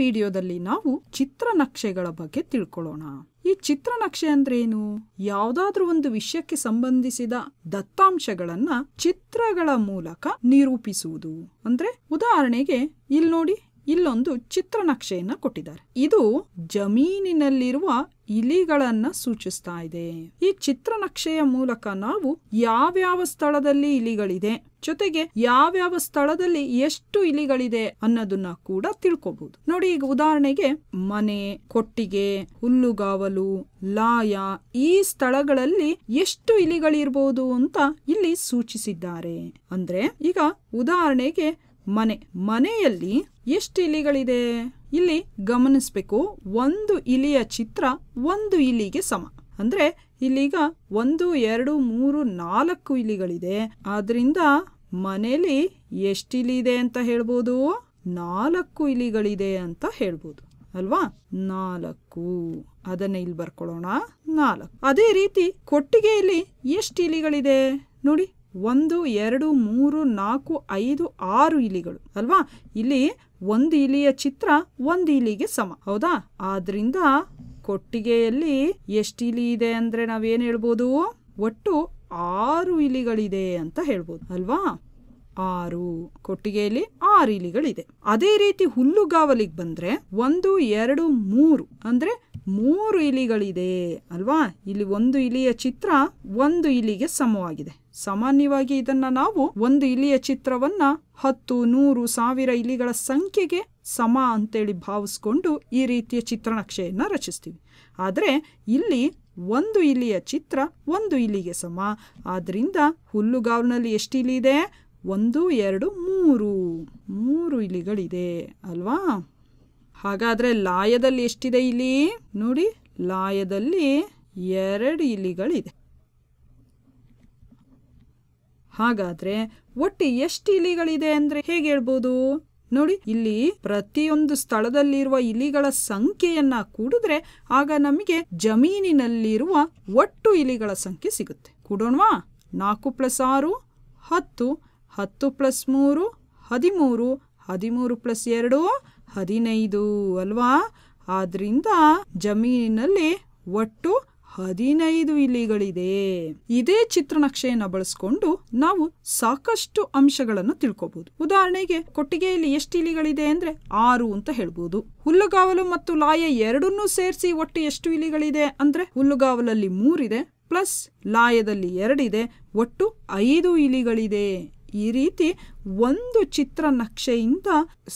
ವಿಡಿಯೋದಲ್ಲಿ ನಾವು ಚಿತ್ರ ನಕ್ಷೆಗಳ ಬಗ್ಗೆ ತಿಳ್ಕೊಳ್ಳೋಣ ಈ ಚಿತ್ರನಕ್ಷೆ ಅಂದ್ರೆ ಏನು ಯಾವುದಾದ್ರೂ ಒಂದು ವಿಷಯಕ್ಕೆ ಸಂಬಂಧಿಸಿದ ದತ್ತಾಂಶಗಳನ್ನ ಚಿತ್ರಗಳ ಮೂಲಕ ನಿರೂಪಿಸುವುದು ಅಂದ್ರೆ ಉದಾಹರಣೆಗೆ ಇಲ್ಲಿ ನೋಡಿ ಇಲ್ಲೊಂದು ಚಿತ್ರ ನಕ್ಷೆಯನ್ನು ಕೊಟ್ಟಿದ್ದಾರೆ ಇದು ಜಮೀನಿನಲ್ಲಿರುವ ಇಲಿಗಳನ್ನ ಸೂಚಿಸ್ತಾ ಇದೆ ಈ ಚಿತ್ರನಕ್ಷೆಯ ಮೂಲಕ ನಾವು ಯಾವ್ಯಾವ ಸ್ಥಳದಲ್ಲಿ ಇಲಿಗಳಿದೆ ಜೊತೆಗೆ ಯಾವ್ಯಾವ ಸ್ಥಳದಲ್ಲಿ ಎಷ್ಟು ಇಲಿಗಳಿದೆ ಅನ್ನೋದನ್ನ ಕೂಡ ತಿಳ್ಕೊಬಹುದು ನೋಡಿ ಈಗ ಉದಾಹರಣೆಗೆ ಮನೆ ಕೊಟ್ಟಿಗೆ ಹುಲ್ಲುಗಾವಲು ಲಾಯ ಈ ಸ್ಥಳಗಳಲ್ಲಿ ಎಷ್ಟು ಇಲಿಗಳಿರ್ಬೋದು ಅಂತ ಇಲ್ಲಿ ಸೂಚಿಸಿದ್ದಾರೆ ಅಂದ್ರೆ ಈಗ ಉದಾಹರಣೆಗೆ ಮನೆ ಮನೆಯಲ್ಲಿ ಎಷ್ಟು ಇಲಿಗಳಿದೆ ಇಲ್ಲಿ ಗಮನಿಸಬೇಕು ಒಂದು ಇಲಿಯ ಚಿತ್ರ ಒಂದು ಇಲಿಗೆ ಸಮ ಅಂದ್ರೆ ಇಲ್ಲಿಗ ಒಂದು ಎರಡು ಮೂರು ನಾಲ್ಕು ಇಲಿಗಳಿದೆ ಆದ್ರಿಂದ ಮನೆಯಲ್ಲಿ ಎಷ್ಟಿಲಿ ಇದೆ ಅಂತ ಹೇಳ್ಬೋದು ನಾಲ್ಕು ಇಲಿಗಳಿದೆ ಅಂತ ಹೇಳ್ಬೋದು ಅಲ್ವಾ ನಾಲ್ಕು ಅದನ್ನ ಇಲ್ಲಿ ಬರ್ಕೊಳ್ಳೋಣ ನಾಲ್ಕು ಅದೇ ರೀತಿ ಕೊಟ್ಟಿಗೆಯಲ್ಲಿ ಎಷ್ಟು ಇಲಿಗಳಿದೆ ನೋಡಿ ಒಂದು ಎರಡು ಮೂರು ನಾಲ್ಕು ಐದು ಆರು ಇಲಿಗಳು ಅಲ್ವಾ ಇಲ್ಲಿ ಒಂದು ಇಲಿಯ ಚಿತ್ರ ಒಂದು ಇಲಿಗೆ ಸಮ ಹೌದಾ ಆದ್ರಿಂದ ಕೊಟ್ಟಿಗೆಯಲ್ಲಿ ಎಷ್ಟು ಇಲಿ ಇದೆ ಅಂದ್ರೆ ನಾವೇನ್ ಹೇಳ್ಬೋದು ಒಟ್ಟು ಆರು ಇಲಿಗಳಿದೆ ಅಂತ ಹೇಳ್ಬೋದು ಅಲ್ವಾ ಆರು ಕೊಟ್ಟಿಗೆಯಲ್ಲಿ ಆರು ಇಲಿಗಳಿದೆ ಅದೇ ರೀತಿ ಹುಲ್ಲುಗಾವಲಿಗೆ ಬಂದ್ರೆ ಒಂದು ಎರಡು ಮೂರು ಅಂದ್ರೆ ಮೂರು ಇಲಿಗಳಿದೆ ಅಲ್ವಾ ಇಲ್ಲಿ ಒಂದು ಇಲಿಯ ಚಿತ್ರ ಒಂದು ಇಲಿಗೆ ಸಮವಾಗಿದೆ ಸಾಮಾನ್ಯವಾಗಿ ಇದನ್ನ ನಾವು ಒಂದು ಇಲಿಯ ಚಿತ್ರವನ್ನ ಹತ್ತು ನೂರು ಸಾವಿರ ಇಲಿಗಳ ಸಂಖ್ಯೆಗೆ ಸಮ ಅಂತೇಳಿ ಭಾವಿಸ್ಕೊಂಡು ಈ ರೀತಿಯ ಚಿತ್ರನಕ್ಷೆಯನ್ನ ರಚಿಸ್ತೀವಿ ಆದರೆ ಇಲ್ಲಿ ಒಂದು ಇಲಿಯ ಚಿತ್ರ ಒಂದು ಇಲಿಗೆ ಸಮ ಆದ್ರಿಂದ ಹುಲ್ಲುಗಾವಲಿನಲ್ಲಿ ಎಷ್ಟು ಇಲಿ ಇದೆ ಒಂದು ಎರಡು ಮೂರು ಮೂರು ಇಲಿಗಳಿದೆ ಅಲ್ವಾ ಹಾಗಾದರೆ ಲಾಯದಲ್ಲಿ ಎಷ್ಟಿದೆ ಇಲಿ ನೋಡಿ ಲಾಯದಲ್ಲಿ ಎರಡು ಇಲಿಗಳಿದೆ ಹಾಗಾದರೆ ಒಟ್ಟು ಎಷ್ಟು ಇಲಿಗಳಿದೆ ಅಂದರೆ ಹೇಗೆ ಹೇಳ್ಬೋದು ನೋಡಿ ಇಲ್ಲಿ ಪ್ರತಿಯೊಂದು ಸ್ಥಳದಲ್ಲಿರುವ ಇಲಿಗಳ ಸಂಖ್ಯೆಯನ್ನ ಕೂಡಿದ್ರೆ ಆಗ ನಮಗೆ ಜಮೀನಿನಲ್ಲಿರುವ ಒಟ್ಟು ಇಲಿಗಳ ಸಂಖ್ಯೆ ಸಿಗುತ್ತೆ ಕೂಡೋಣವಾ ನಾಲ್ಕು ಪ್ಲಸ್ ಆರು ಹತ್ತು ಹತ್ತು ಪ್ಲಸ್ ಮೂರು ಹದಿಮೂರು ಹದಿಮೂರು ಪ್ಲಸ್ ಎರಡು ಹದಿನೈದು ಅಲ್ವಾ ಆದ್ರಿಂದ ಜಮೀನಿನಲ್ಲಿ ಒಟ್ಟು ಹದಿನೈದು ಇಲಿಗಳಿದೆ ಇದೇ ಚಿತ್ರನಕ್ಷೆಯನ್ನು ಬಳಸ್ಕೊಂಡು ನಾವು ಸಾಕಷ್ಟು ಅಂಶಗಳನ್ನು ತಿಳ್ಕೋಬಹುದು ಉದಾಹರಣೆಗೆ ಕೊಟ್ಟಿಗೆಯಲ್ಲಿ ಎಷ್ಟು ಇಲಿಗಳಿದೆ ಅಂದ್ರೆ ಆರು ಅಂತ ಹೇಳ್ಬೋದು ಹುಲ್ಲುಗಾವಲು ಮತ್ತು ಲಾಯ ಎರಡನ್ನೂ ಸೇರಿಸಿ ಒಟ್ಟು ಎಷ್ಟು ಇಲಿಗಳಿದೆ ಅಂದ್ರೆ ಹುಲ್ಲುಗಾವಲಲ್ಲಿ ಮೂರಿದೆ ಪ್ಲಸ್ ಲಾಯದಲ್ಲಿ ಎರಡಿದೆ ಒಟ್ಟು ಐದು ಇಲಿಗಳಿದೆ ಈ ರೀತಿ ಒಂದು ಚಿತ್ರ ನಕ್ಷೆಯಿಂದ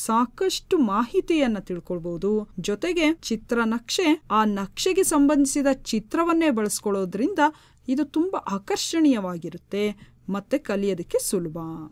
ಸಾಕಷ್ಟು ಮಾಹಿತಿಯನ್ನ ತಿಳ್ಕೊಳ್ಬಹುದು ಜೊತೆಗೆ ಚಿತ್ರ ನಕ್ಷೆ ಆ ನಕ್ಷೆಗೆ ಸಂಬಂಧಿಸಿದ ಚಿತ್ರವನ್ನೇ ಬಳಸ್ಕೊಳ್ಳೋದ್ರಿಂದ ಇದು ತುಂಬಾ ಆಕರ್ಷಣೀಯವಾಗಿರುತ್ತೆ ಮತ್ತೆ ಕಲಿಯೋದಕ್ಕೆ ಸುಲಭ